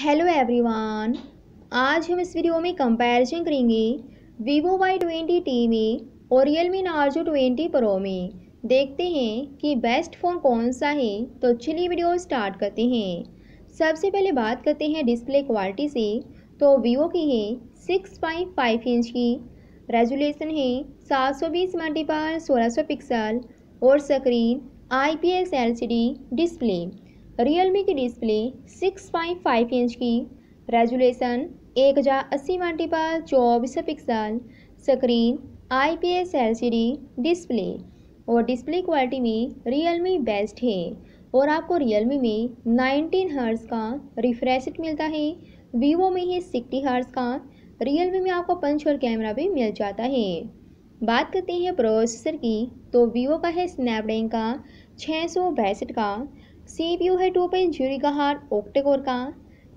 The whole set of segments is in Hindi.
हेलो एवरीवन आज हम इस वीडियो में कंपैरिजन करेंगे वीवो वाई ट्वेंटी टी में और Realme Narzo twenty pro में देखते हैं कि बेस्ट फ़ोन कौन सा है तो चलिए वीडियो स्टार्ट करते हैं सबसे पहले बात करते हैं डिस्प्ले क्वालिटी से तो वीवो की है सिक्स पॉइंट फाइव इंच की रेजुलेशन है सात सौ बीस मल्टीपल सोलह सौ पिक्सल और screen I P S L C D display Realme की डिस्प्ले 6.5 इंच की रेजुलेशन एक हज़ार अस्सी मल्टी पर चौबीस pixel screen I P S L C D display और डिस्प्ले क्वालिटी में रियलमी बेस्ट है और आपको रियलमी में 19 हर्ट्स का रिफ्रेश मिलता है वीवो में है सिक्सटी हर्ट्स का रियलमी में आपको पंच और कैमरा भी मिल जाता है बात करते हैं प्रोसेसर की तो वीवो का है स्नैपड्रैगन का छः सौ का सी पी यू है टू पॉइंट जीरो का हार्ट ऑक्टेकोर का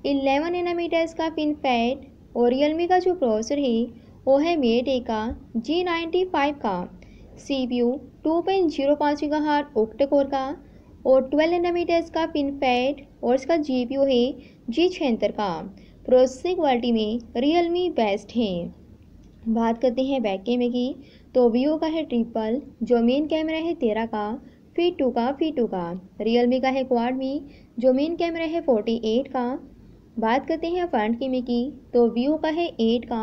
इलेवन नैनोमीटर्स का पैड और रियलमी का जो प्रोसेसर है वो है मेटे का जी नाइन्टी फाइव का C P U two point zero पाँच का हार्ट ऑक्टेकोर का और ट्वेल्व नैनोमीटर्स का पैड और इसका जी पी यू है जी छिहत्तर का प्रोसेसिंग क्वालिटी में रियलमी बेस्ट है बात करते हैं बैक कैमरे की तो वीवो का है ट्रिपल जो मेन कैमरा है तेरह का फी टू का फी टू का रियल मी का है क्वाड मी जो मेन कैमरा है फोर्टी एट का बात करते हैं फ्रंट की मी की तो व्यू का है एट का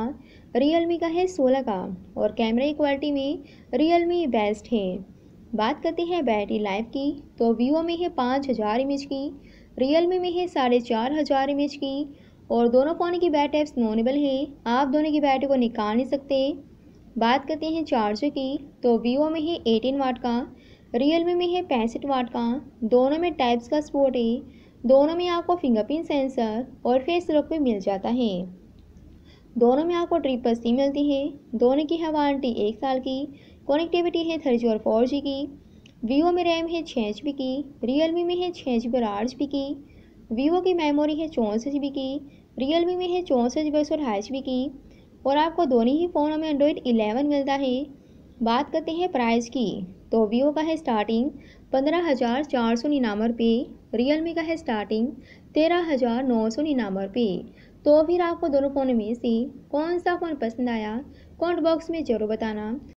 रियल मी का है सोलह का और कैमरे की क्वालिटी में रियल मी बेस्ट है बात करते हैं बैटरी लाइफ की तो वीवो में है पाँच हज़ार एम की रियल मी में है साढ़े चार हज़ार एम की और दोनों फ़ोन की बैटरी एप्स नॉनेबल है आप दोनों की बैटरी को निकाल नहीं सकते बात करते हैं चार्जर की तो वीवो में है एटीन वाट का रियल मी में है पैंसठ वाट का दोनों में टाइप्स का स्पोर्ट है दोनों में आपको फिंगरप्रिंट सेंसर और फेस लॉक भी मिल जाता है दोनों में आपको ट्रिपल सी मिलती है दोनों की है वारंटी एक साल की कनेक्टिविटी है थ्री और फोर जी की वीवो में रैम है छः एच की रियल मी में है छः एच और आठ की वीवो की मेमोरी है चौंसठ जी की रियल मी में है चौंसठ बस और ढाई जी की और आपको दोनों ही फ़ोनों में एंड्रॉयड 11 मिलता है बात करते हैं प्राइस की तो वीवो का है स्टार्टिंग पंद्रह हज़ार चार सौ निन्यानवे रुपये रियल मी का है स्टार्टिंग तेरह हज़ार नौ सौ निन्यानवे रुपये तो फिर आपको दोनों फ़ोन में से कौन सा फ़ोन पसंद आया कमेंट बॉक्स में ज़रूर बताना